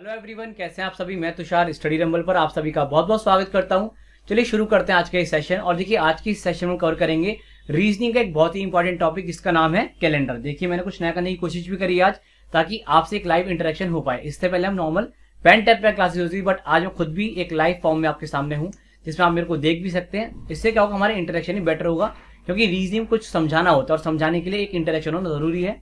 hello everyone कैसे हैं आप सभी मैं तुषार स्टडी रंबल पर आप सभी का बहुत बहुत स्वागत करता हूं चलिए शुरू करते हैं आज का सेशन और देखिए आज की सेशन में कवर करेंगे रीजनिंग का एक बहुत ही इंपॉर्टेंट टॉपिक इसका नाम है कैलेंडर देखिए मैंने कुछ नया करने की कोशिश भी करी आज ताकि आपसे एक लाइव इंटरेक्शन हो पाए इससे पहले हम नॉर्मल पेन टाइप पर क्लासेज होती बट आज मैं खुद भी एक लाइव फॉर्म में आपके सामने हूँ जिसमें आप मेरे को देख भी सकते हैं इससे क्या होगा हमारे इंटरेक्शन ही बेटर होगा क्योंकि रीजनिंग कुछ समझाना होता है और समझाने के लिए एक इंटरेक्शन होना जरूरी है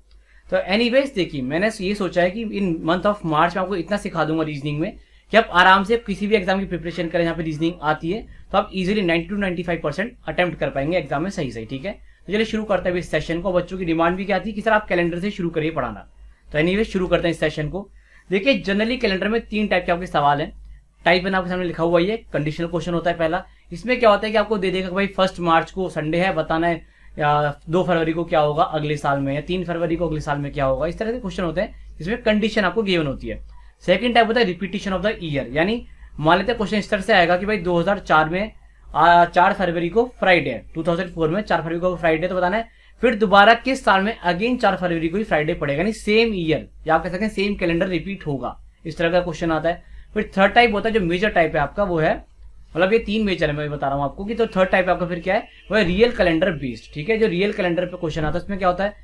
तो वेज देखिए मैंने ये सोचा है कि इन मंथ ऑफ मार्च में आपको इतना सिखा दूंगा रीजनिंग में कि आप आराम से किसी भी एग्जाम की प्रिपरेशन करें जहाँ पे रीजनिंग आती है तो आप इजीली 90 टू 95 परसेंट अटेम्प्ट कर पाएंगे एग्जाम में सही सही ठीक है तो चलिए शुरू करते हैं इस सेशन को बच्चों की डिमांड भी क्या थी कि सर आप कैलेंडर से शुरू करिए पढ़ाना तो एनी शुरू करते हैं इस सेशन को देखिए जनरली कैलेंडर में तीन टाइप के आपके सवाल है टाइप मैंने आपके सामने लिखा हुआ है कंडीशनल क्वेश्चन होता है पहला इसमें क्या होता है कि आपको दे देगा भाई फर्स्ट मार्च को संडे है बताना है या दो फरवरी को क्या होगा अगले साल में या तीन फरवरी को अगले साल में क्या होगा इस तरह के क्वेश्चन होते हैं इसमें कंडीशन आपको गिवन होती है सेकेंड टाइप होता है रिपीटेशन ऑफ द ईयर यानी मान लेते हैं क्वेश्चन इस तरह से आएगा कि भाई 2004 में आ, चार फरवरी को फ्राइडे टू थाउजेंड फोर में चार फरवरी को फ्राइडे तो बताना है फिर दोबारा किस साल में अगेन चार फरवरी को ही फ्राइडे पड़ेगा यानी सेम ईयर या आप कह सकते हैं सेम कैलेंडर रिपीट होगा इस तरह का क्वेश्चन आता है फिर थर्ड टाइप होता है जो मेजर टाइप है आपका वो है मतलब ये तीन मेजर है मैं बता रहा हूँ आपको कि तो थर्ड टाइप आपका फिर क्या है वह रियल कैलेंडर बेस्ड ठीक है जो रियल कैलेंडर पे क्वेश्चन आता है उसमें क्या होता है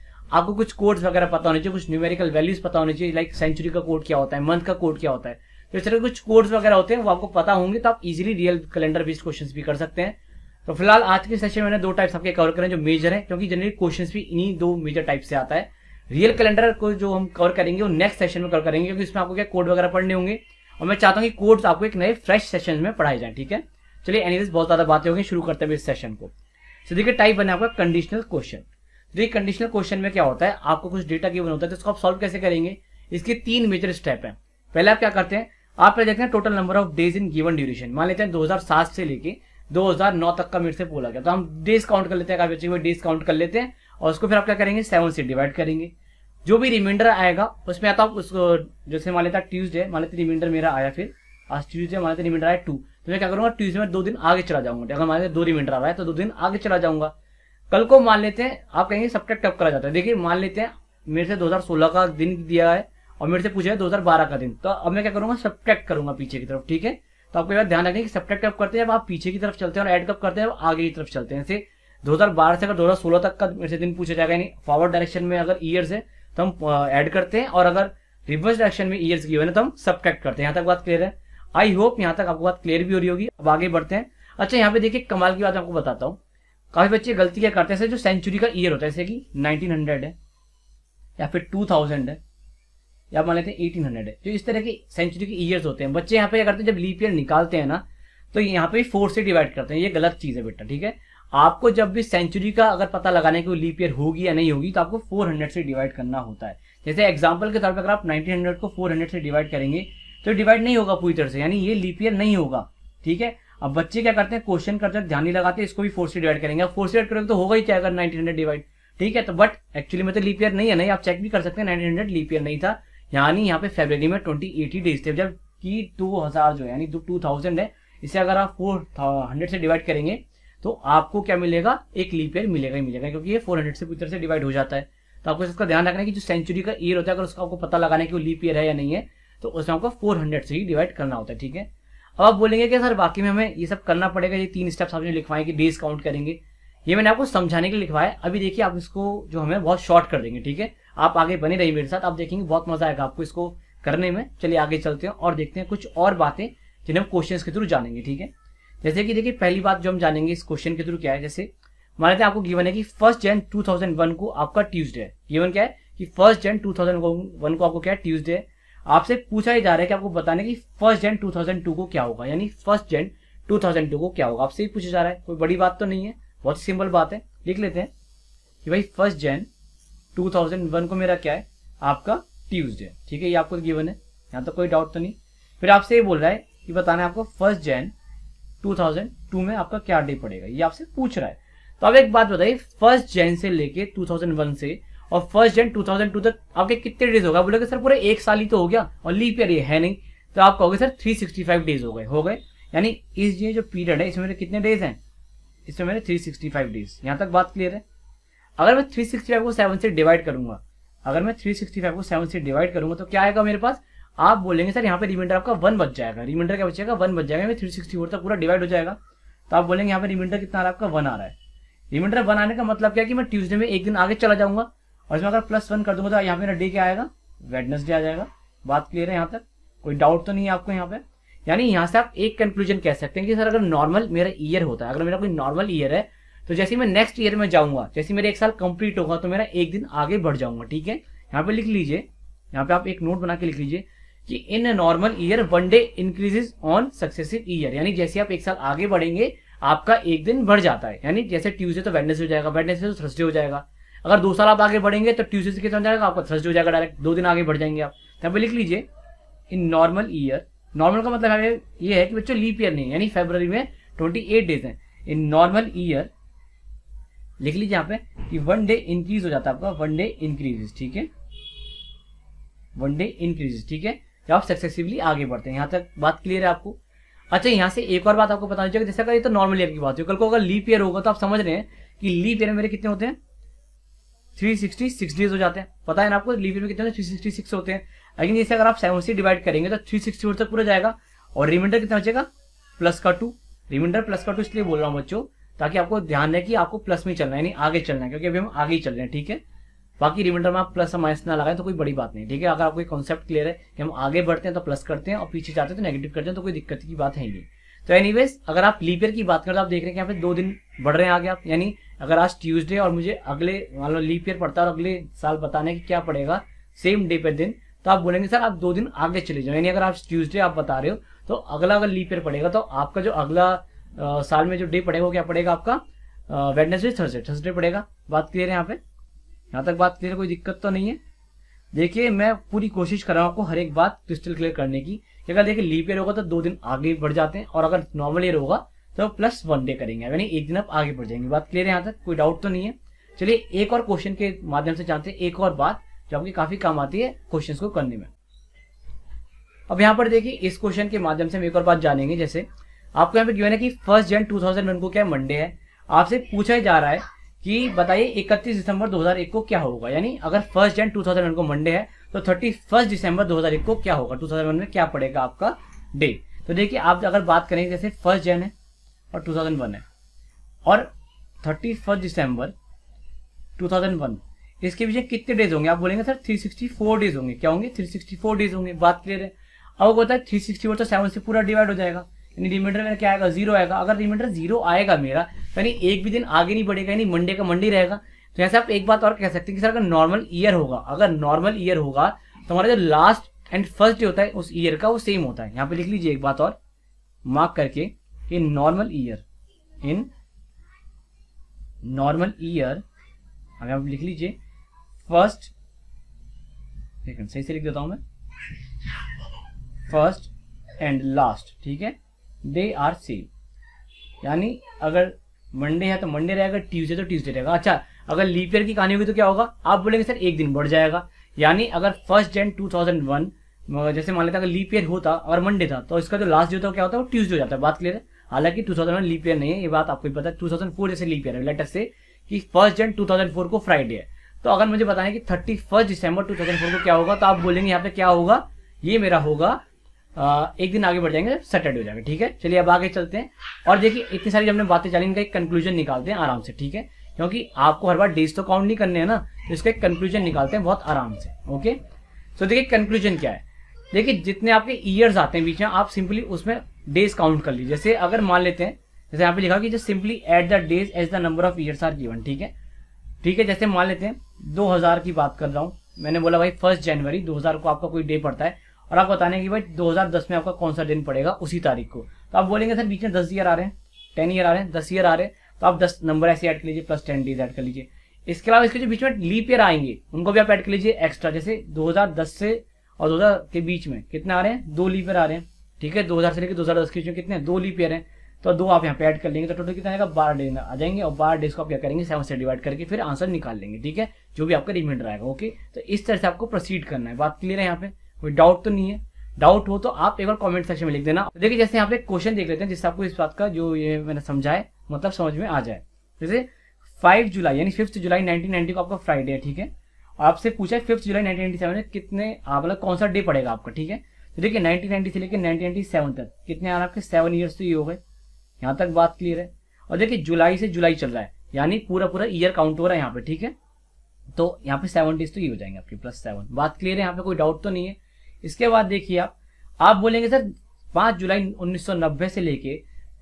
आपको कुछ कोड्स वगैरह पता होने चाहिए कुछ न्यूमेरिकल वैल्यूज पता होने चाहिए लाइक सेंचुरी का कोड क्या होता है मंथ का कोड क्या होता है तो इस तरह कुछ कोड्स वगैरह होते हैं वो आपको पता होंगे तो आप easily real calendar based question भी कर सकते हैं तो फिलहाल आज के सेशन में मैंने दो टाइप्स आपके कवर करें जो मेजर है क्योंकि जनरली क्वेश्चन भी इन्हीं दो मेजर टाइप से आता है रियल कैलेंडर को जो हम कवर करेंगे वो नेक्स्ट सेशन में कवर करेंगे क्योंकि इसमें आपको क्या कोड वगैरह पढ़ने होंगे और मैं चाहता हूँ कि कोर्स आपको एक नए फ्रेश सेशन में पढ़ाए जाए ठीक है चलिए एनीवेज बहुत ज़्यादा बातें होगी शुरू करते हैं इस सेशन को सो तो देखिए टाइप बना आपका कंडीशनल क्वेश्चन देखिए कंडीशनल क्वेश्चन में क्या होता है आपको कुछ डेटा गिवन होता है तो इसको आप सॉल्व कैसे करेंगे इसके तीन मेजर स्टेप हैं पहले आप क्या करते हैं आप पहले देखते हैं total number of days in given duration मान लेते हैं 2007 से लेके 2009 तक का मेरे से बोला गया तो हम डेज काउंट कर लेते हैं काफी अच्छी डेज काउंट कर लेते हैं और उसको फिर आप क्या करेंगे सेवन से डिवाइड करेंगे जो भी रिमाइंडर आएगा उसमें आता उसको जैसे मान लेता ट्यूजडे मान लेते रिमाइंडर मेरा आया फिर आज ट्यूजडे मान लेते रिमाइंडर आया टू तो मैं क्या करूँगा ट्यूजडे में दो दिन आगे चला जाऊंगा अगर मान लेते दो रिमाइंडर आ रहा है तो दो दिन आगे चला जाऊंगा कल को मान लेते हैं आप कहेंगे सब्ट्रैक्ट कब करा जाता है देखिए मान लेते हैं मेरे से दो का दिन दिया है और मेरे से पूछा है दो का दिन तो अब मैं क्या करूंगा सब्ट्रैक्ट करूंगा पीछे की तरफ ठीक है तो आपको यार ध्यान रखें कि सब कब करते हैं आप पीछे की तरफ चलते हैं और एड कब करते हैं आगे की तरफ चलते हैं हज़ार 2012 से अगर 2016 तक का मेरे से दिन पूछा जाएगा यानी फॉरवर्ड डायरेक्शन में अगर ईयर है तो हम ऐड करते हैं और अगर रिवर्स डायरेक्शन में ईयर्स गिवन है तो हम सब करते हैं यहाँ तक बात क्लियर है आई होप यहाँ तक आपको बात क्लियर भी हो रही होगी अब आगे बढ़ते हैं अच्छा यहाँ पे देखिए कमाल की बात आपको बताता हूँ काफी बच्चे गलती क्या करते हैं जो सेंचुरी का ईयर होता है जैसे कि नाइनटीन है या फिर टू है या मान लेते हैं एटीन है जो तो इस तरह के सेंचुरी के ईयर्स होते हैं बच्चे यहाँ पे क्या करते हैं जब लीप ईयर निकालते हैं ना तो यहाँ पे फोर से डिवाइड करते हैं ये गलत चीज़ है बेटा ठीक है आपको जब भी सेंचुरी का अगर पता लगाने की लीप ईयर होगी या नहीं होगी तो आपको 400 से डिवाइड करना होता है जैसे एग्जाम्पल के तौर पर अगर आप 1900 को 400 से डिवाइड करेंगे तो डिवाइड नहीं होगा पूरी तरह से यानी ये लीप ईयर नहीं होगा ठीक है अब बच्चे क्या करते हैं क्वेश्चन करते हैं ध्यान नहीं लगाते इसको भी फोर से डिवाइड करेंगे फोर से डिवाइड करेंगे तो होगा ही क्या अगर नाइनटीन डिवाइड ठीक है तो बट एक्चुअली में तो लीप ईयर नहीं है नहीं आप चेक भी कर सकते हैं नाइनटीन लीप ईयर नहीं था यानी यहाँ पे फेब्रवरी में ट्वेंटी एटी डेज थे जबकि टू हजार जो यानी टू थाउजेंड है इसे अगर आप फोर हंड्रेड से डिवाइड करेंगे तो आपको क्या मिलेगा एक लीप ईयर मिलेगा ही मिलेगा क्योंकि ये फोर हंड्रेड से पूरी तरह से डिवाइड हो जाता है तो आपको इसका ध्यान रखना है कि जो सेंचुरी का ईयर होता है अगर उसका आपको पता लगाना है कि वो लीप ईयर है या नहीं है तो उसमें आपको फोर हंड्रेड से ही डिवाइड करना होता है ठीक है अब आप बोलेंगे कि सर बाकी में हमें ये सब करना पड़ेगा ये तीन स्टेप्स आपने लिखवाए कि डेज काउंट करेंगे ये मैंने आपको समझाने के लिए लिखवाया अभी देखिए आप इसको जो हमें बहुत शॉर्ट कर देंगे ठीक है आप आगे बने रहिए मेरे साथ आप देखेंगे बहुत मजा आएगा आपको इसको करने में चलिए आगे चलते हैं और देखते हैं कुछ और बातें जिन्हें हम क्वेश्चन के थ्रू जानेंगे ठीक है जैसे कि देखिए पहली बात जो हम जानेंगे इस क्वेश्चन के थ्रू क्या है जैसे मान लेते हैं आपको गिवन है कि फर्स्ट जैन 2001 को आपका ट्यूसडे है गिवन क्या है कि फर्स्ट जैन 2001 को आपको क्या है ट्यूसडे है आपसे पूछा ही जा रहा है कि आपको बताने की फर्स्ट जैन 2002 को क्या होगा यानी फर्स्ट जैन 2002 को क्या होगा आपसे ही पूछा जा रहा है कोई बड़ी बात तो नहीं है बहुत सिंपल बात है लिख लेते हैं कि भाई फर्स्ट जैन टू को मेरा क्या है आपका ट्यूजडे ठीक है ये आपको गिवन है यहाँ तो कोई डाउट तो नहीं फिर आपसे ये बोल रहा है कि बताना है आपको फर्स्ट जैन 2002 में आपका क्या डे पड़ेगा ये आपसे पूछ रहा है तो अब एक बात बताइए फर्स्ट जैन से लेके 2001 से और फर्स्ट जैन 2002 तक आपके कितने डेज होगा गए सर पूरे एक साल ही तो हो गया और लीप ईयर ये है नहीं तो आप कहोगे सर 365 डेज हो गए हो गए यानी इस ये जो पीरियड है इसमें मेरे कितने डेज हैं इसमें मेरे 365 डेज यहाँ तक बात क्लियर है अगर मैं 365 को 7 से डिवाइड करूंगा अगर मैं 365 को 7 से डिवाइड करूंगा तो क्या आएगा मेरे पास आप बोलेंगे सर यहाँ पे रिमाइंडर आपका वन बच जाएगा रिमाइंडर क्या बचेगा वन बच जाएगा थ्री सिक्सटी फोर तक पूरा डिवाइड हो जाएगा तो आप बोलेंगे यहाँ पे रिमाइंडर कितना आ रहा है आपका वन आ रहा है रिमाइंडर वन आने का मतलब क्या कि मैं ट्यूजडे में एक दिन आगे चला जाऊंगा और इसमें अगर प्लस वन कर दूंगा तो यहाँ पे मेरा डे क्या आएगा वेडनेसडे आ जाएगा बात क्लियर है यहाँ तक कोई डाउट तो नहीं है आपको यहाँ पे यानी यहाँ से आप एक कंक्लूजन कह सकते हैं कि सर अगर नॉर्मल मेरा ईयर होता है अगर मेरा कोई नॉर्मल ईयर है तो जैसे मैं नेक्स्ट ईयर में जाऊंगा जैसे मेरे एक साल कंप्लीट होगा तो मेरा एक दिन आगे बढ़ जाऊंगा ठीक है यहाँ पे लिख लीजिए यहाँ पे आप एक नोट बना के लिख लीजिए कि in normal year one day increases on successive year यानी जैसे आप एक साल आगे बढ़ेंगे आपका एक दिन बढ़ जाता है यानी जैसे ट्यूजडे तो वेडनेसडे हो जाएगा वेडनेसडे तो थर्सडे हो जाएगा अगर दो साल आप आगे बढ़ेंगे तो ट्यूजडे से कितना जाएगा आपका थर्सडे हो जाएगा डायरेक्ट दो दिन आगे बढ़ जाएंगे आप तो यहाँ पर लिख लीजिए इन नॉर्मल ईयर नॉर्मल का मतलब ये है कि बच्चों लीप ईयर नहीं यानी फेबर में ट्वेंटी एट डेज है इन नॉर्मल ईयर लिख लीजिए यहाँ पे कि वन डे इंक्रीज हो जाता है आपका वन डे इंक्रीजेस ठीक है वन डे इंक्रीजेस ठीक है या आप सक्सेसिवली आगे बढ़ते हैं यहाँ तक बात क्लियर है आपको अच्छा यहाँ से एक और बात आपको बता दीजिएगा जैसे अगर ये तो नॉर्मल ईयर की बात हो कल को अगर लीप ईयर होगा तो आप समझ रहे हैं कि लीप ईयर मेरे कितने होते हैं थ्री सिक्सटी सिक्स डेज हो जाते हैं पता है ना आपको लीप ईयर में कितने थ्री सिक्सटी सिक्स होते हैं लेकिन जैसे अगर आप सेवन से डिवाइड करेंगे तो थ्री सिक्सटी तक पूरा जाएगा और रिमाइंडर कितना बचेगा प्लस का टू रिमाइंडर प्लस का टू इसलिए बोल रहा हूँ बच्चों ताकि आपको ध्यान रहे कि आपको प्लस में चलना है यानी आगे चलना है क्योंकि अभी हम आगे ही चल रहे हैं ठीक है बाकी रिमाइंडर में आप प्लस और माइनस ना लगाए तो कोई बड़ी बात नहीं ठीक है अगर आपको कॉन्सेप्ट क्लियर है कि हम आगे बढ़ते हैं तो प्लस करते हैं और पीछे जाते हैं तो नेगेटिव करते हैं तो कोई दिक्कत की बात है नहीं तो एनी अगर आप लीपियर की बात करें तो आप देख रहे हैं कि यहाँ पे दो दिन बढ़ रहे हैं आगे आप यानी अगर आज ट्यूजडे और मुझे अगले मान लो लीपियर पड़ता है और अगले साल बताने की क्या पड़ेगा सेम डे पर दिन तो आप बोलेंगे सर आप दो दिन आगे चले जाओ यानी अगर आप ट्यूजडे आप बता रहे हो तो अगला अगर लीपियर पड़ेगा तो आपका जो अगला साल में जो डे पड़ेगा वो क्या पड़ेगा आपका वेडनेसडे थर्सडे थर्सडे पड़ेगा बात क्लियर है यहाँ पे यहाँ तक बात क्लियर कोई दिक्कत तो नहीं है देखिए मैं पूरी कोशिश कर रहा हूँ आपको हर एक बात क्रिस्टल क्लियर करने की अगर देखिए लीप ईयर होगा तो दो दिन आगे बढ़ जाते हैं और अगर नॉर्मल ईयर होगा तो प्लस वन डे करेंगे यानी एक दिन आप आगे बढ़ जाएंगे बात क्लियर है यहाँ तक कोई डाउट तो नहीं है चलिए एक और क्वेश्चन के माध्यम से जानते हैं एक और बात जो आपकी काफी काम आती है क्वेश्चन को करने में अब यहाँ पर देखिए इस क्वेश्चन के माध्यम से हम एक और बात जानेंगे जैसे आपको यहाँ पे क्यों है कि फर्स्ट जन टू थाउजेंड वन को क्या मंडे है आपसे पूछा जा रहा है कि बताइए 31 दिसंबर 2001 को क्या होगा यानी अगर फर्स्ट जन 2001 को मंडे है तो 31 दिसंबर 2001 को क्या होगा 2001 में क्या पड़ेगा आपका डे तो देखिए आप अगर बात करेंगे जैसे फर्स्ट जन है और 2001 है और थर्टी फर्स्ट दिसंबर 2001 इसके पीछे कितने डेज होंगे आप बोलेंगे सर 364 डेज होंगे क्या होंगे 364 डेज होंगे बात क्लियर है अब होता है 364 तो सेवन से पूरा डिवाइड हो जाएगा यानी रिमाइंडर मेरा क्या आएगा जीरो आएगा अगर रिमाइंडर जीरो आएगा मेरा तो यानी एक भी दिन आगे नहीं बढ़ेगा यानी मंडे का मंडे रहेगा तो यहाँ से आप एक बात और कह सकते हैं कि सर अगर नॉर्मल ईयर होगा अगर नॉर्मल ईयर होगा तो हमारा जो लास्ट एंड फर्स्ट डे होता है उस ईयर का वो सेम होता है यहाँ पे लिख लीजिए एक बात और मार्क करके in normal year in normal year अगर आप लिख लीजिए फर्स्ट सही से लिख देता हूं मैं फर्स्ट एंड लास्ट ठीक है दे आर सेम यानी अगर मंडे है तो मंडे रहेगा ट्यूजडे तो ट्यूजडे रहेगा अच्छा अगर लीप ईयर की कहानी होगी तो क्या होगा आप बोलेंगे सर एक दिन बढ़ जाएगा यानी अगर फर्स्ट जैन 2001 जैसे मान लेते अगर लीप ईयर होता और मंडे था तो इसका जो लास्ट डे होता क्या होता है वो ट्यूजडे हो जाता है बात क्लियर है हालांकि 2001 लीप ईयर नहीं है ये बात आपको पता है 2004 जैसे लीप ईयर है लेटेस्ट से कि फर्स्ट जैन 2004 को फ्राइडे है तो अगर मुझे बताएं कि थर्टी फर्स्ट दिसंबर टू थाउजेंड फोर को क्या होगा तो आप बोलेंगे यहाँ पे क्या होगा ये मेरा होगा एक दिन आगे बढ़ जाएंगे सैटरडे हो जाएंगे ठीक है चलिए अब आगे चलते हैं और देखिए इतनी सारी हमने बातें चाली इनका एक कंक्लूजन निकालते हैं आराम से ठीक है क्योंकि आपको हर बार डेज तो काउंट नहीं करने हैं ना तो इसका एक कंक्लूजन निकालते हैं बहुत आराम से ओके सो देखिए कंक्लूजन क्या है देखिए जितने आपके ईयर्स आते हैं बीच में आप सिंपली उसमें डेज काउंट कर लीजिए जैसे अगर मान लेते हैं जैसे यहाँ पे लिखा कि just simply add the days as the number of years are given ठीक है ठीक है जैसे मान लेते हैं 2000 की बात कर रहा हूँ मैंने बोला भाई फर्स्ट जनवरी 2000 को आपका कोई डे पड़ता है और आपको बताने की भाई 2010 में आपका कौन सा दिन पड़ेगा उसी तारीख को तो आप बोलेंगे सर बीच में दस ईयर आ रहे हैं टेन ईयर आ रहे हैं दस ईयर आ रहे हैं तो आप दस नंबर ऐसे ऐड कर लीजिए प्लस टेन डेज ऐड कर लीजिए इसके अलावा इसके जो बीच में लीप ईयर आएंगे उनको भी आप ऐड कर लीजिए एक्स्ट्रा जैसे 2010 से और 2000 के बीच में कितने आ रहे हैं दो लीप ईयर आ रहे हैं ठीक है 2000 से लेकर 2010 के बीच में कितने दो लीप ईयर हैं तो दो आप यहाँ पे ऐड कर लेंगे तो टोटल कितना आएगा बारह डेज आ जाएंगे और बारह डेज को आप क्या करेंगे सेवन से डिवाइड करके फिर आंसर निकाल लेंगे ठीक है जो भी आपका रिमाइंडर आएगा ओके तो इस तरह से आपको प्रोसीड करना है बात क्लियर है यहाँ पे कोई डाउट तो नहीं है डाउट हो तो आप एक बार कमेंट सेक्शन में लिख देना तो देखिए जैसे यहाँ पे क्वेश्चन देख लेते हैं जिससे आपको इस बात का जो ये मैंने समझाए मतलब समझ में आ जाए जैसे फाइव जुलाई यानी फिफ्थ जुलाई नाइनटीन को आपका फ्राइडे है ठीक है आपसे पूछा है फिफ्थ जुलाई नाइनटीन में कितने मतलब कौन सा डे पड़ेगा आपका ठीक है तो देखिए नाइनटीन नाइनटी से लेकर नाइनटीन तक कितने आपके सेवन ईयर्स तो ये हो गए यहाँ तक बात क्लियर है और देखिए जुलाई से जुलाई चल रहा है यानी पूरा पूरा ईयर काउंट हो रहा है यहाँ पे ठीक है तो यहाँ पे सेवन डेज तो ये हो जाएंगे आपके प्लस सेवन बात क्लियर है यहाँ पे कोई डाउट तो नहीं है इसके बाद देखिए आप आप बोलेंगे सर 5 जुलाई 1990 से लेके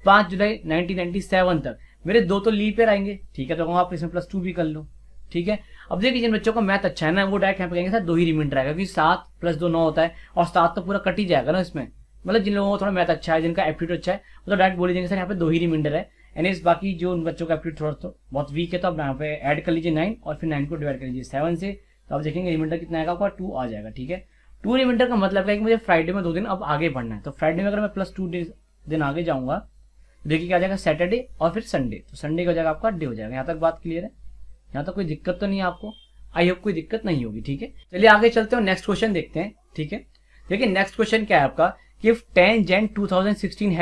5 जुलाई 1997 तक मेरे दो तो ली पे आएंगे ठीक है तो आप इसमें प्लस टू भी कर लो ठीक है अब देखिए जिन बच्चों का मैथ अच्छा है ना वो डायरेक्ट यहाँ पे कहेंगे सर दो ही रिमाइंडर आएगा क्योंकि सात प्लस दो नौ होता है और सात तो पूरा कट ही जाएगा ना इसमें मतलब जिन लोगों का थोड़ा मैथ अच्छा है जिनका एप्टीट्यूड अच्छा है वो तो डायरेक्ट बोल देंगे सर यहाँ पे दो ही रिमाइंडर है यानी बाकी जो उन बच्चों का एप्टीट्यूड थोड़ा तो बहुत वीक है तो आप यहाँ पे ऐड कर लीजिए नाइन और फिर नाइन को डिवाइड कर लीजिए सेवन से तो आप देखेंगे रिमाइंडर कितना आएगा आपका टू आ जाएगा ठीक है टू इन विंटर का मतलब है कि मुझे फ्राइडे में दो दिन अब आगे बढ़ना है तो फ्राइडे में अगर मैं प्लस टू दिन आगे जाऊंगा देखिए क्या जाएगा सैटरडे और फिर संडे तो संडे का हो जाएगा आपका डे हो जाएगा यहाँ तक बात क्लियर है यहाँ तक कोई दिक्कत तो नहीं है आपको आई होप कोई दिक्कत नहीं होगी ठीक है चलिए आगे चलते हो नेक्स्ट क्वेश्चन देखते हैं ठीक है देखिए नेक्स्ट क्वेश्चन क्या है आपका कि ten Jan two thousand sixteen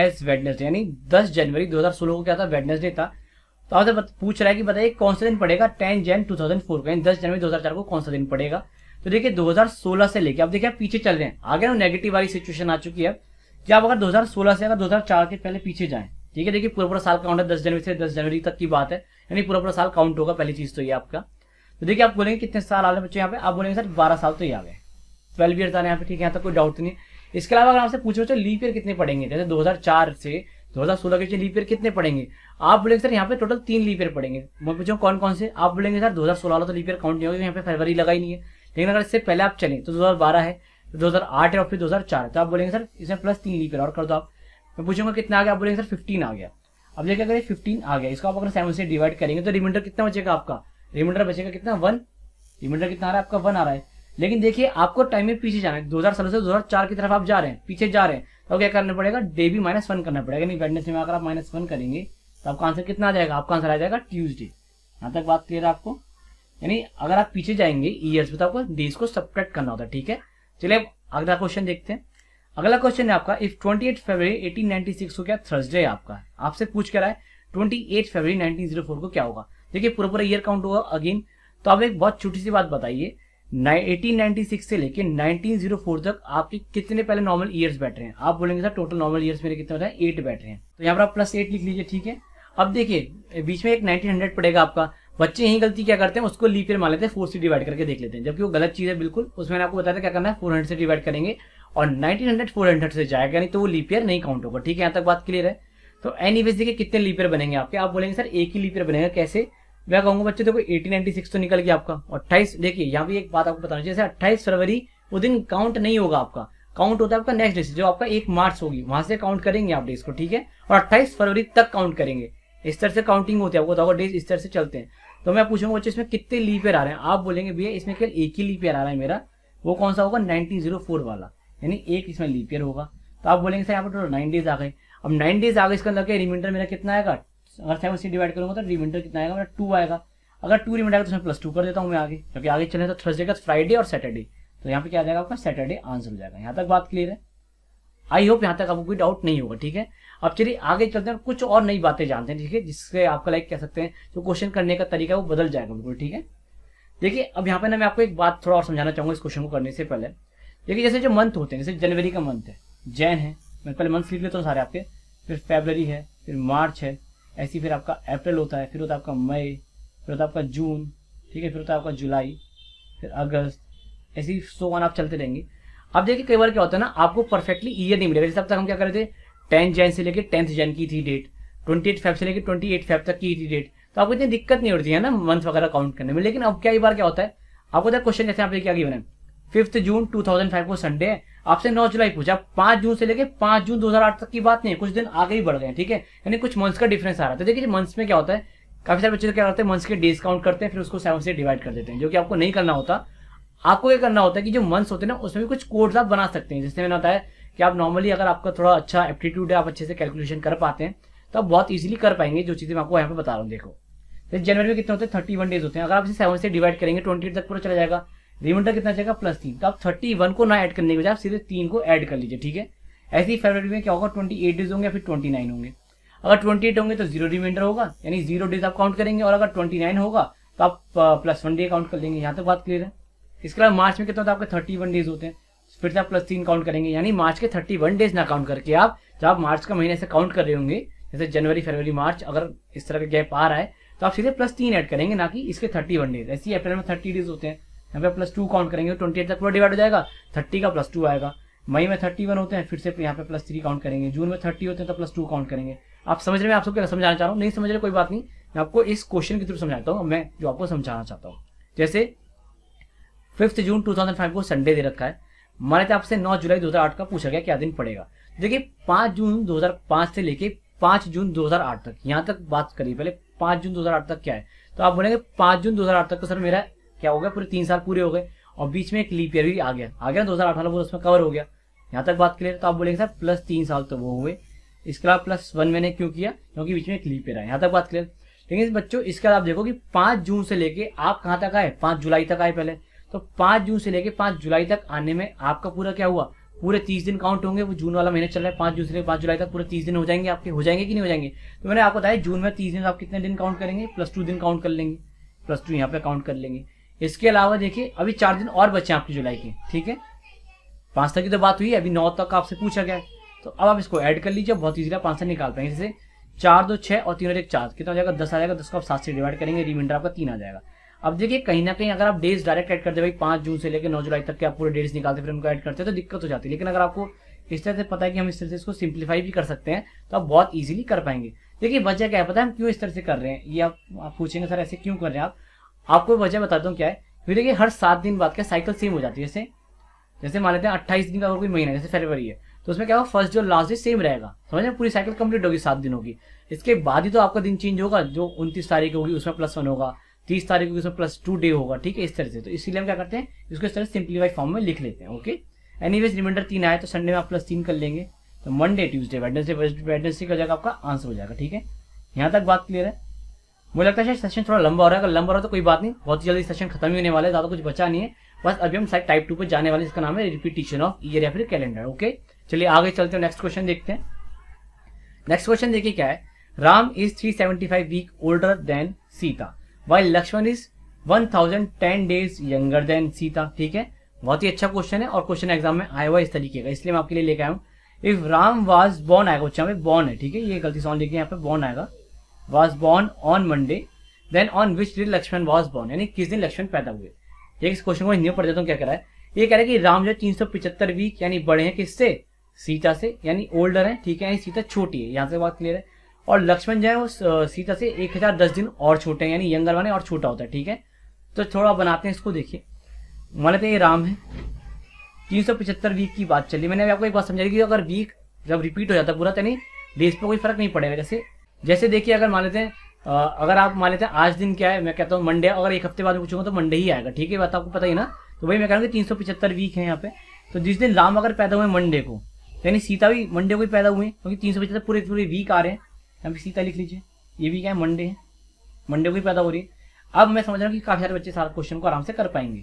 यानी दस जनवरी दो को क्या था वेडनेसडे था तो आपसे पूछ रहा है कि बताइए कौन सा दिन पड़ेगा टेन जैन फोर को यानी दस जनवरी दो को कौन सा दिन पड़ेगा तो देखिए 2016 से लेके अब देखिए आप पीछे चल रहे हैं आगे ना नेगेटिव वाली सिचुएशन आ चुकी है कि आप अगर 2016 से अगर 2004 के पहले पीछे जाएं ठीक है देखिए पूरा पूरा साल काउंट है दस जनवरी से दस जनवरी तक की बात है यानी पूरा पूरा साल काउंट होगा पहली चीज तो ये आपका तो देखिए आप बोलेंगे कितने साल आ रहे बच्चे यहाँ पे आप बोलेंगे सर बारह साल तो ये आ गए ट्वेल्व ईयर आ यहाँ पे ठीक है यहाँ तक कोई डाउट नहीं इसके अलावा अगर आपसे पूछो तो लीप ईयर कितने पड़ेंगे जैसे दो से 2016 के लीप ईयर कितने पड़ेंगे आप बोलेंगे सर यहाँ पे टोटल तीन लीप ईयर पड़ेंगे मैं पूछूँ कौन कौन से आप बोलेंगे सर 2016 वाला तो लीप ईयर काउंट नहीं होगा यहाँ पे फरवरी लगा ही नहीं है लेकिन अगर इससे पहले आप चलें तो 2012 है 2008 है और फिर 2004 है तो आप बोलेंगे सर इसमें प्लस तीन लीप और कर दो आप मैं पूछूंगा कितना आ गया आप बोलेंगे सर फिफ्टीन आ गया अब देखिए अगर ये फिफ्टीन आ गया इसको आप अगर सेवन से डिवाइड करेंगे तो रिमाइंडर कितना बचेगा आपका रिमाइंडर बचेगा कितना वन रिमाइंडर कितना आ रहा है आपका वन आ रहा है लेकिन देखिए आपको टाइम में पीछे जाना है दो हजार सोलह से दो हजार चार की तरफ आप जा रहे हैं पीछे जा रहे हैं तो क्या करना पड़ेगा डे भी माइनस वन करना पड़ेगा नहीं वेडनेस में अगर आप माइनस वन करेंगे तो आपका आंसर कितना आ जाएगा आपका आंसर आ जाएगा ट्यूजडे यहाँ तक बात क्लियर है आपको यानी अगर आप पीछे जाएंगे ईयर्स में तो आपको डेज को सब करना होता है ठीक है चलिए अब अगला क्वेश्चन देखते हैं अगला क्वेश्चन है आपका इफ 28 फरवरी 1896 को क्या थर्सडे है आपका आपसे पूछ कर रहा है 28 फरवरी 1904 को क्या होगा देखिए पूरा पूरा ईयर काउंट होगा अगेन तो आप एक बहुत छोटी सी बात बताइए 1896 से लेके 1904 तक आपके कितने पहले नॉर्मल ईयर्स बैठ रहे हैं आप बोलेंगे सर टोटल नॉर्मल ईयर्स मेरे कितने बताए एट बैठ रहे हैं तो यहाँ पर आप प्लस एट लिख लीजिए ठीक है अब देखिए बीच में एक नाइनटीन पड़ेगा आपका बच्चे यही गलती क्या करते हैं उसको लीप ईयर मान लेते हैं फोर से डिवाइड करके देख लेते हैं जबकि वो गलत चीज़ है बिल्कुल उसमें मैंने आपको बताया था क्या करना है फोर हंड्रेड से डिवाइड करेंगे और नाइनटीन हंड्रेड फोर हंड्रेड से जाएगा नहीं तो वो लीप ईयर नहीं काउंट होगा ठीक है यहाँ तक बात क्लियर है तो एनी वेज देखिए कितने लीपियर बनेंगे आपके आप बोलेंगे सर एक ही लीपियर ईयर बनेगा कैसे मैं कहूँगा बच्चे देखो एटीन नाइनटी सिक्स तो निकल गया आपका अट्ठाईस देखिए यहाँ भी एक बात आपको बताना चाहिए जैसे अट्ठाईस फरवरी वो दिन काउंट नहीं होगा आपका काउंट होता है आपका नेक्स्ट डे से जो आपका एक मार्च होगी वहां से काउंट करेंगे आप डेज को ठीक है और अट्ठाईस फरवरी तक काउंट करेंगे इस तरह से काउंटिंग होती है आपको बताओ डेज इस तरह से चलते हैं तो मैं पूछूंगा बच्चे इसमें कितने लीपियर आ रहे हैं आप बोलेंगे भैया इसमें केवल एक ही लीपियर आ रहा है मेरा वो कौन सा होगा नाइनटीन जीरो फोर वाला यानी एक इसमें लीपेयर होगा तो आप बोलेंगे सर यहाँ पर टोटल नाइन डेज आ गए अब नाइन डेज आ गए इसके अंदर रिमाइंडर मेरा कितना आएगा अगर सेवन से डिवाइड करूंगा तो रिमाइंडर कितना आएगा मेरा टू आएगा अगर टू रिमाइंडर आएगा तो उसमें प्लस टू कर देता हूँ मैं आगे क्योंकि आगे चले तो थर्सडे का फ्राइडे और सैटरडे तो यहाँ पे क्या आ जाएगा आपका सैटरडे आंसर हो जाएगा यहाँ तक बात क्लियर है आई होप यहाँ तक आपको कोई डाउट नहीं होगा ठीक है अब चलिए आगे चलते हैं कुछ और नई बातें जानते हैं ठीक है जिससे आपका लाइक कह सकते हैं जो क्वेश्चन करने का तरीका वो बदल जाएगा बिल्कुल ठीक है देखिए अब यहाँ पे ना मैं आपको एक बात थोड़ा और समझाना चाहूंगा इस क्वेश्चन को करने से पहले देखिए जैसे जो मंथ होते हैं जैसे जनवरी का मंथ है जैन है मैं पहले मंथ लिख लेता हूँ सारे आपके फिर फेबररी है फिर मार्च है ऐसी फिर आपका अप्रैल होता है फिर होता है आपका मई फिर होता है आपका जून ठीक है फिर होता है आपका जुलाई फिर अगस्त ऐसी सो वन आप चलते रहेंगे अब देखिए कई बार क्या होता है ना आपको परफेक्टली ईयर नहीं मिलेगा जैसे अब तक हम क्या कर रहे थे टेंथ जैन से लेकर टेंथ जैन की थी डेट ट्वेंटी एट से लेकर ट्वेंटी एट तक की थी डेट तो आपको इतनी दिक्कत नहीं होती है ना मंथ वगैरह काउंट करने में लेकिन अब क्या बार क्या होता है आपको क्वेश्चन जैसे आप क्या गिवन है फिफ्थ जून 2005 को संडे है आपसे नौ जुलाई पूछा पांच जून से लेकर पांच जून आठ तक की बात नहीं है कुछ दिन आगे ही बढ़ गए ठीक है यानी कुछ मंथ्स का डिफरेंस आ रहा था तो देखिए मंथ्स में क्या होता है काफी सारे बच्चे तो क्या करते हैं मंथ्स के डेज काउंट करते हैं फिर उसको सेवन से डिवाइड कर देते हैं जो कि आपको नहीं करना होता आपको ये करना होता है कि जो मंथ्स होते हैं ना उसमें भी कुछ कोड्स आप बना सकते हैं जिससे मैंने होता है कि आप नॉर्मली अगर आपका थोड़ा अच्छा एप्टीट्यूड है आप अच्छे से कैलकुलेशन कर पाते हैं तो आप बहुत ईजिली कर पाएंगे जो चीज़ें मैं आपको यहाँ पे बता रहा हूँ देखो जैसे जनवरी में कितने होते हैं थर्टी वन डेज होते हैं अगर आप इसे सेवन से डिवाइड करेंगे ट्वेंटी तक पूरा चला जाएगा रिमाइंडर कितना जाएगा प्लस तीन तो आप थर्टी वन को ना ऐड करने के बजाय आप सीधे तीन को ऐड कर लीजिए ठीक है ऐसे ही फेबररी में क्या होगा ट्वेंटी एट डेज होंगे या फिर ट्वेंटी नाइन होंगे अगर ट्वेंटी एट होंगे तो जीरो रिमाइंडर होगा यानी जीरो डेज आप काउंट करेंगे और अगर ट्वेंटी नाइन होगा तो आप प्लस वन डे काउंट कर लेंगे यहाँ तक बात क्लियर है इसके अलावा मार्च में कितना होता है आपके थर्टी वन डेज होते हैं फिर से आप प्लस तीन काउंट करेंगे यानी मार्च के थर्टी वन डेज ना काउंट करके आप जब आप मार्च का महीने से काउंट कर रहे होंगे जैसे जनवरी फरवरी मार्च अगर इस तरह का गैप आ रहा है तो आप सीधे प्लस तीन ऐड करेंगे ना कि इसके थर्टी वन डेज ऐसे ही अप्रैल में थर्टी डेज होते हैं यहाँ पे आप प्लस टू काउंट करेंगे ट्वेंटी तो एट तक पूरा डिवाइड हो जाएगा थर्टी का प्लस टू आएगा मई में थर्टी वन होते हैं फिर से यहाँ पे प्लस थ्री काउंट करेंगे जून में थर्टी होते हैं तो प्लस टू काउंट करेंगे आप समझ रहे हैं आप सबको समझाना चाह रहा हूँ नहीं समझ रहे कोई बात नहीं मैं आपको इस क्वेश्चन के थ्रू समझाता हूँ मैं जो आपको समझाना चाहता हूँ जैसे फिफ्थ जून 2005 को संडे दे रखा है माना जाए तो आपसे नौ जुलाई 2008 का पूछा गया क्या दिन पड़ेगा देखिए पांच जून पांच से लेके पांच जून आठ तक यहाँ तक बात करिए पहले पांच जून 2008 तक क्या है तो आप बोलेंगे पांच जून दो तक तो सर मेरा क्या हो गया पूरे तीन साल पूरे हो गए और बीच में एक लीप ईयर भी आ गया आ गया दो हज़ार वाला वो उसमें कवर हो गया यहाँ तक बात करिए तो आप बोलेंगे सर प्लस तीन साल तो वो हुए इसके अलावा प्लस वन मैंने क्यों किया क्योंकि बीच में एक लीप ईयर आया यहाँ तक बात करिए लेकिन बच्चों इसके बाद आप देखो कि पांच जून से लेके आप कहाँ तक आए पांच जुलाई तक आए पहले तो पांच जून से लेकर पांच जुलाई तक आने में आपका पूरा क्या हुआ पूरे तीस दिन काउंट होंगे वो जून वाला महीना चल रहा है पांच जून से पांच जुलाई तक पूरे तीस दिन हो जाएंगे आपके हो जाएंगे कि नहीं हो जाएंगे तो मैंने आपको बताया जून में तीस दिन आप कितने दिन काउंट करेंगे प्लस टू दिन काउंट कर लेंगे प्लस टू यहाँ पे काउंट कर लेंगे इसके अलावा देखिए अभी चार दिन और बचे आपके जुलाई के ठीक है पांच तक की तो बात हुई अभी नौ तक आपसे पूछा गया तो अब आप इसको ऐड कर लीजिए बहुत ईजिली पांच पाँच से निकाल पाएंगे जैसे चार दो छह और तीन और एक चार कितना हो जाएगा दस आ जाएगा दस को आप सात से डिवाइड करेंगे रिमाइंडर आपका तीन आ जाएगा अब देखिए कहीं ना कहीं अगर आप डेट्स डायरेक्ट ऐड करते भाई पांच जून से लेकर नौ जुलाई तक के आप पूरे डेट्स निकालते फिर उनको ऐड करते हैं तो दिक्कत हो जाती है लेकिन अगर आपको इस तरह से पता है कि हम इस तरह से इसको सिंप्लीफाई भी कर सकते हैं तो आप बहुत ईजिली कर पाएंगे देखिए वजह क्या है पता है हम क्यों इस तरह से कर रहे हैं ये आप, आप पूछेंगे सर ऐसे क्यों कर रहे हैं आप आपको वजह बताता हूँ क्या है फिर देखिए हर सात दिन बाद क्या साइकिल सेम हो जाती है जैसे जैसे मान लेते हैं अट्ठाईस दिन का कोई महीना जैसे फरवरी है तो उसमें क्या होगा फर्स्ट जो लास्ट डे सेम रहेगा समझ पूरी साइकिल कंप्लीट होगी सात दिन होगी इसके बाद ही तो आपका दिन चेंज होगा जो उनतीस तारीख होगी उसमें प्लस वन होगा तीस तारीख को प्लस टू डे होगा ठीक है इस तरह से तो इसीलिए हम क्या करते हैं इसको इस तरह सिंप्लीफाई फॉर्म में लिख लेते हैं ओके एनी वेज रिमाइंडर तीन आए तो संडे में आप प्लस तीन कर लेंगे तो मंडे ट्यूजडे वेडनेसडे वेडनेसडे का जगह आपका आंसर हो जाएगा ठीक है यहाँ तक बात क्लियर है मुझे लगता है सेशन थोड़ा लंबा हो रहा है अगर लंबा हो रहा है तो कोई बात नहीं बहुत जल्दी सेशन खत्म ही होने वाला है ज़्यादा कुछ बचा नहीं है बस अभी हम साइड टाइप टू पर जाने वाले इसका नाम है रिपीटिशन ऑफ ईयर या फिर कैलेंडर ओके चलिए आगे चलते हैं नेक्स्ट क्वेश्चन देखते हैं नेक्स्ट क्वेश्चन देखिए क्या है Ram is five week older than Sita while Lakshman is one thousand ten days younger than Sita ठीक है बहुत ही अच्छा क्वेश्चन है और क्वेश्चन एग्जाम में आया हुआ इस तरीके का इसलिए मैं आपके लिए लेके आया हूँ इफ राम वाज बॉर्न आएगा बच्चा में बॉर्न है ठीक है ये गलती सॉन्ग लिखिए यहाँ पे बॉर्न आएगा was born on Monday then on which day Lakshman was born यानी किस दिन लक्ष्मण पैदा हुए ठीक इस क्वेश्चन को न्यू पढ़ जाता हूँ क्या कह रहा है ये कह रहा है कि राम जो तीन सौ पिछहत्तर वीक यानी बड़े हैं किससे सीता से यानी ओल्डर है ठीक है यानी सीता छोटी है यहाँ से बात क्लियर है और लक्ष्मण जो है वो सीता से एक हजार दस दिन और छोटे हैं यानी यंगर माने और छोटा होता है ठीक है तो थोड़ा बनाते हैं इसको देखिए मान लेते हैं ये राम है तीन सौ पचहत्तर वीक की बात चली मैंने आपको एक बात समझाई कि अगर वीक जब रिपीट हो जाता है पूरा नहीं डेज पर कोई फर्क नहीं पड़ेगा जैसे जैसे देखिए अगर मान लेते हैं अगर आप मान लेते हैं आज दिन क्या है मैं कहता हूँ मंडे अगर एक हफ्ते बाद पूछूंगा तो मंडे ही आएगा ठीक है बात आपको पता ही ना तो भाई मैं कह रहा हूँ कि तीन सौ पचहत्तर वीक है यहाँ पे तो जिस दिन राम अगर पैदा हुए मंडे को तो यानी सीता भी मंडे को ही पैदा हुए क्योंकि तीन सौ पचहत्तर पूरे पूरे वीक आ रहे हैं हम सीता लिख लीजिए ये भी क्या है मंडे है मंडे को ही पैदा हो रही है अब मैं समझ रहा हूँ कि काफी सारे बच्चे सारे क्वेश्चन को आराम से कर पाएंगे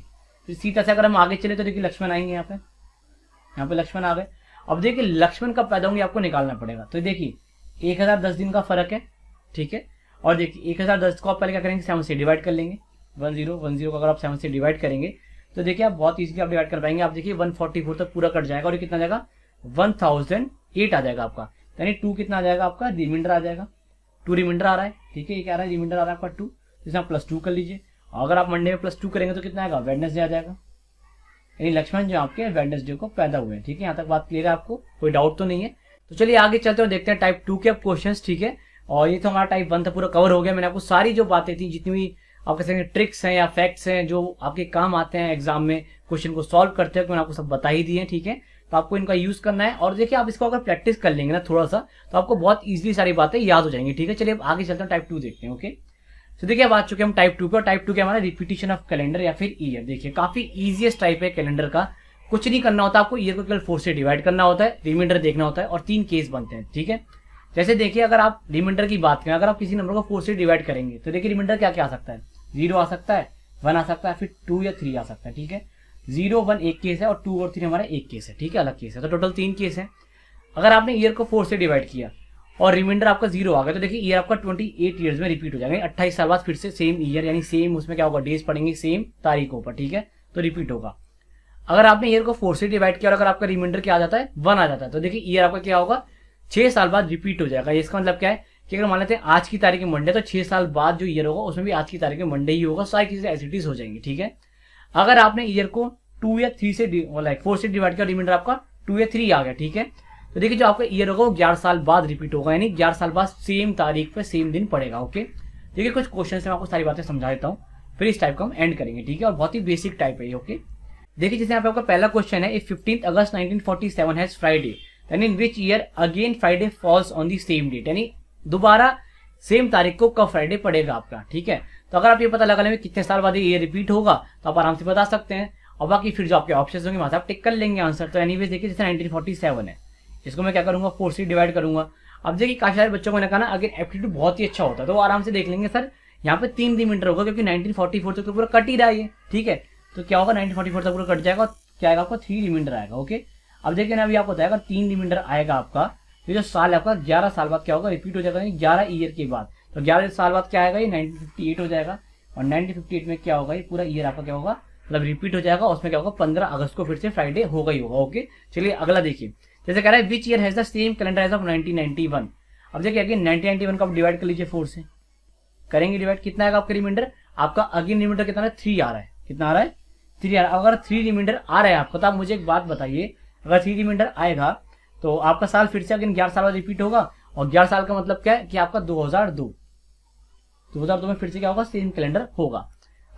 तो सीता से अगर हम आगे चले तो देखिए लक्ष्मण आएंगे यहाँ पे यहाँ पे लक्ष्मण आ गए अब देखिए लक्ष्मण कब पैदा होंगे आपको निकालना पड़ेगा तो देखिए एक हजार दस दिन का फर्क है ठीक है और देखिए एक हजार दस को आप पहले क्या करेंगे सेवन से डिवाइड कर लेंगे वन जीरो वन जीरो को अगर आप सेवन से डिवाइड करेंगे तो देखिए आप बहुत इजीली आप डिवाइड कर पाएंगे आप देखिए वन फोर्टी फोर तक पूरा कट जाएगा और ये कितना जाएगा वन थाउजेंड एट आ जाएगा आपका यानी टू कितना आ जाएगा आपका रिमाइंडर आ जाएगा टू रिमाइंडर आ रहा है ठीक है ये कह रहा है रिमाइंडर आ रहा है आपका टू जिसमें आप प्लस टू कर लीजिए अगर आप मंडे में प्लस टू करेंगे तो कितना आएगा वेडनेसडे आ जाएगा यानी लक्ष्मण जो आपके वेडनेसडे को पैदा हुए हैं ठीक है यहाँ तक बात क्लियर है आपको कोई डाउट तो नहीं है तो चलिए आगे चलते हैं देखते हैं टाइप टू के अब क्वेश्चन ठीक है और ये तो हमारा टाइप वन था पूरा कवर हो गया मैंने आपको सारी जो बातें थी जितनी भी आप कह सकते हैं ट्रिक्स हैं या फैक्ट्स हैं जो आपके काम आते हैं एग्जाम में क्वेश्चन को सॉल्व करते हैं मैंने आपको सब बता ही दिए ठीक है तो आपको इनका यूज करना है और देखिए आप इसको अगर प्रैक्टिस कर लेंगे ना थोड़ा सा तो आपको बहुत ईजिली सारी बातें याद हो जाएंगी ठीक है चलिए अब आगे चलते हैं टाइप टू देखते हैं ओके तो देखिए अब आ चुके हम टाइप टू पे और टाइप टू के हमारा रिपीटेशन ऑफ कैलेंडर या फिर ईयर देखिए काफी ईजिएस्ट टाइप है कैलेंडर का कुछ नहीं करना होता आपको ईयर को केवल फोर से डिवाइड करना होता है रिमाइंडर देखना होता है और तीन केस बनते हैं ठीक है जैसे देखिए अगर आप रिमाइंडर की बात करें अगर आप किसी नंबर को फोर से डिवाइड करेंगे तो देखिए रिमाइंडर क्या क्या आ सकता है जीरो आ सकता है वन आ सकता है फिर टू या थ्री आ सकता है ठीक है जीरो वन एक केस है और टू और थ्री हमारा एक केस है ठीक है अलग केस है तो टोटल तीन केस है अगर आपने ईयर को फोर से डिवाइड किया और रिमाइंडर आपका जीरो आ गया तो देखिए ईयर आपका ट्वेंटी एट ईयर में रिपीट हो जाएगा अट्ठाईस साल बाद फिर से सेम ईयर यानी सेम उसमें क्या होगा डेज पड़ेंगे सेम तारीखों पर ठीक है तो रिपीट होगा अगर आपने ईयर को फोर से डिवाइड किया और अगर आपका रिमाइंडर क्या आ जाता है वन आ जाता है तो देखिए ईयर आपका क्या होगा छह साल बाद रिपीट हो जाएगा इसका मतलब क्या है कि अगर मान लेते हैं आज की तारीख मंडे तो छह साल बाद जो ईयर होगा उसमें भी आज की तारीख में मंडे ही होगा सारी चीज़ें एसिडिटीज हो जाएंगी ठीक है अगर आपने ईयर को टू या थ्री से लाइक फोर से डिवाइड किया रिमाइंडर आपका टू या थ्री आ गया ठीक है तो देखिए जो आपका ईयर होगा वो ग्यारह साल बाद रिपीट होगा यानी ग्यारह साल बाद सेम तारीख पे सेम दिन पड़ेगा ओके देखिए कुछ क्वेश्चन से मैं आपको सारी बातें समझा देता हूँ फिर इस टाइप को हम एंड करेंगे ठीक है और बहुत ही बेसिक टाइप है ओके देखिए जैसे यहाँ पे आपका पहला क्वेश्चन है फिफ्टीन अगस्त 1947 हैज फ्राइडे यानी which year again Friday falls on the same date यानी दोबारा सेम तारीख को कब फ्राइडे पड़ेगा आपका ठीक है तो अगर आप ये पता लगा लेंगे कितने साल बाद ये रिपीट होगा तो आप आराम से बता सकते हैं और बाकी फिर जो आपके ऑप्शन होंगे वहाँ से आप टिक कर लेंगे आंसर तो एनी देखिए जैसे नाइनटीन है इसको मैं क्या करूँगा फोर से डिवाइड करूँगा अब देखिए काफी सारे बच्चों को ना कहा अगर एप्टीट्यूड बहुत ही अच्छा होता है तो वो आराम से देख लेंगे सर यहाँ पे तीन रिमीटर होगा क्योंकि 1944 तक तो पूरा कट ही रहा है ठीक है तो क्या होगा 1944 तक पूरा कट जाएगा क्या आएगा आपका थ्री रिमाइंडर आएगा ओके अब देखिए ना अभी आपको बताएगा तीन रिमाइंडर आएगा आपका ये तो जो साल आपका ग्यारह साल बाद क्या होगा रिपीट हो जाएगा ग्यारह ईयर के बाद तो ग्यारह साल बाद क्या आएगा ये नाइनटीन हो जाएगा और नाइनटीन में क्या होगा ये पूरा ईयर आपका क्या होगा मतलब रिपीट हो जाएगा उसमें क्या होगा पंद्रह अगस्त को फिर से फ्राइडे होगा ही होगा ओके चलिए अगला देखिए जैसे कह रहा है which year has the same calendar as of 1991 अब देखिए अगेन 1991 को आप डिवाइड कर लीजिए फोर से करेंगे डिवाइड कितना आएगा आपका रिमाइंडर आपका अगेन रिमाइंडर कितना है थ्री आ रहा है कितना आ रहा है थ्री आ रहा है अगर थ्री रिमाइंडर आ रहा है आपको तो आप मुझे एक बात बताइए अगर थ्री रिमाइंडर आएगा तो आपका साल फिर से अगेन ग्यारह साल बाद रिपीट होगा और ग्यारह साल का मतलब क्या है कि आपका दो 2002 में फिर से क्या होगा सेम कैलेंडर होगा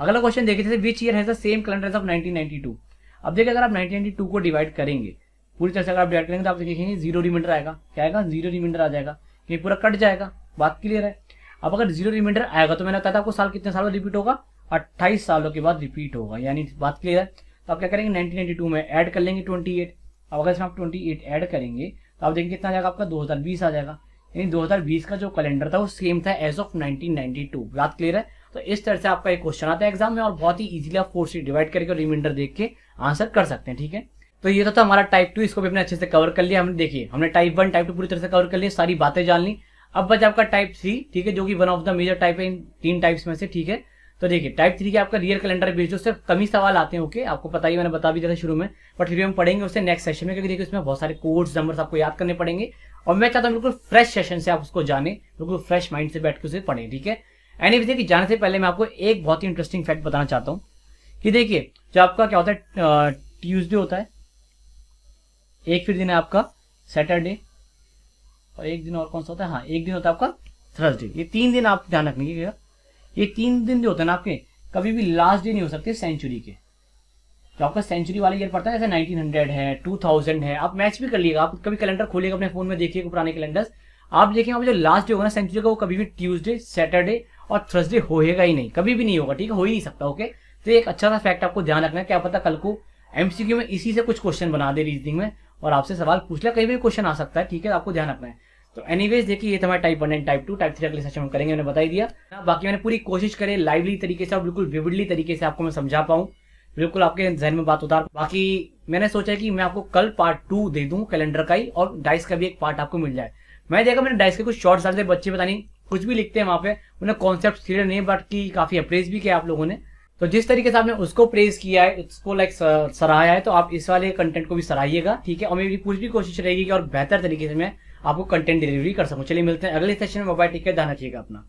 अगला क्वेश्चन देखे थे विच ईयर है सेम कैलेंडर ऑफ 1992 अब देखिए अगर आप 1992 को डिवाइड करेंगे पूरी तरह से अगर आप डिवाइड करेंगे तो आप देखेंगे जीरो रिमाइंडर आएगा क्या आएगा जीरो रिमाइंडर आ जाएगा ये पूरा कट जाएगा बात क्लियर है अब अगर जीरो रिमाइंडर आएगा तो मैंने बताया था आपको साल कितने साल बाद रिपीट होगा अट्ठाईस सालों के बाद रिपीट होगा यानी बात क्लियर है तो आप क्या करेंगे नाइनटीन में एड कर लेंगे ट्वेंटी अब अगर इसमें आप ट्वेंटी ऐड करेंगे तो आप देखेंगे कितना आ जाएगा आपका दो आ जाएगा यानी 2020 का जो कैलेंडर था वो सेम था एज ऑफ 1992 बात क्लियर है तो इस तरह से आपका एक क्वेश्चन आता है एग्जाम में और बहुत ही इजीली आप फोर डिवाइड करके और रिमाइंडर देख के आंसर कर सकते हैं ठीक है तो ये तो था हमारा टाइप टू इसको भी अपने अच्छे से कवर कर लिया हमने देखिए हमने टाइप वन टाइप टू पूरी तरह से कवर कर लिया सारी बातें जान ली अब बच आपका टाइप थ्री ठीक है जो कि one of the major type है इन तीन टाइप्स में से ठीक है तो देखिए टाइप थ्री के आपका रियल कैलेंडर जो सिर्फ कम ही सवाल आते हैं ओके आपको पता ही मैंने बता भी दिया था शुरू में बट फिर हम पढ़ेंगे उसे नेक्स्ट सेशन में क्योंकि देखिए उसमें बहुत सारे कोड्स नंबर्स आपको याद करने पड़ेंगे और मैं चाहता हूँ बिल्कुल फ्रेश सेशन से आप उसको जाने बिल्कुल फ्रेश माइंड से बैठ के उसे पढ़ें ठीक है एनी देखिए जाने से पहले मैं आपको एक बहुत ही इंटरेस्टिंग फैक्ट बताना चाहता हूँ कि देखिए जो आपका क्या होता है ट्यूजडे होता है एक फिर दिन है आपका सैटरडे और एक दिन और कौन सा होता है हाँ एक दिन होता है आपका थर्सडे ये तीन दिन आप ध्यान रखने की ये तीन दिन जो होता है ना आपके कभी भी लास्ट डे नहीं हो सकते सेंचुरी के जो तो आपका सेंचुरी वाला ईयर पड़ता है जैसे हंड्रेड है टू थाउजेंड है आप मैच भी कर लिएगा आप कभी कैलेंडर खोलिएगा अपने फोन में देखिएगा पुराने कैलेंडर्स आप देखिए आप जो लास्ट डे होगा ना सेंचुरी का वो कभी भी ट्यूजडे सैटरडे और थर्सडे होएगा ही नहीं कभी भी नहीं होगा ठीक है हो ही नहीं सकता ओके तो एक अच्छा सा फैक्ट आपको ध्यान रखना है क्या पता कल को एमसीक्यू में इसी से कुछ क्वेश्चन बना दे रीजनिंग में और आपसे सवाल पूछ लिया कहीं भी क्वेश्चन आ सकता है ठीक है आपको ध्यान रखना है तो एनीवेज देखिए ये था हमारा type one and type two type three अगले सेशन में करेंगे मैंने बताई दिया बाकी मैंने पूरी कोशिश करे लाइवली तरीके से और बिल्कुल विविडली तरीके से आपको मैं समझा पाऊँ बिल्कुल आपके जहन में बात उतार बाकी मैंने सोचा कि मैं आपको कल पार्ट टू दे दूँ कैलेंडर का ही और डाइस का भी एक पार्ट आपको मिल जाए मैं देखा मैंने डाइस के कुछ शॉर्ट्स डालते बच्चे पता नहीं कुछ भी लिखते हैं वहाँ पे उन्हें कॉन्सेप्ट क्लियर नहीं बट की काफ़ी अप्रेज भी किया आप लोगों ने तो जिस तरीके से आपने उसको प्रेज किया है उसको लाइक सराहाया है तो आप इस वाले कंटेंट को भी सराहिएगा ठीक है और मेरी पूरी भी कोशिश रहेगी कि और बेहतर तरीके से मैं आपको कंटेंट डिलीवरी कर सकूँ चलिए मिलते हैं अगले सेशन में मोबाइल टिकट दाना चाहिएगा अपना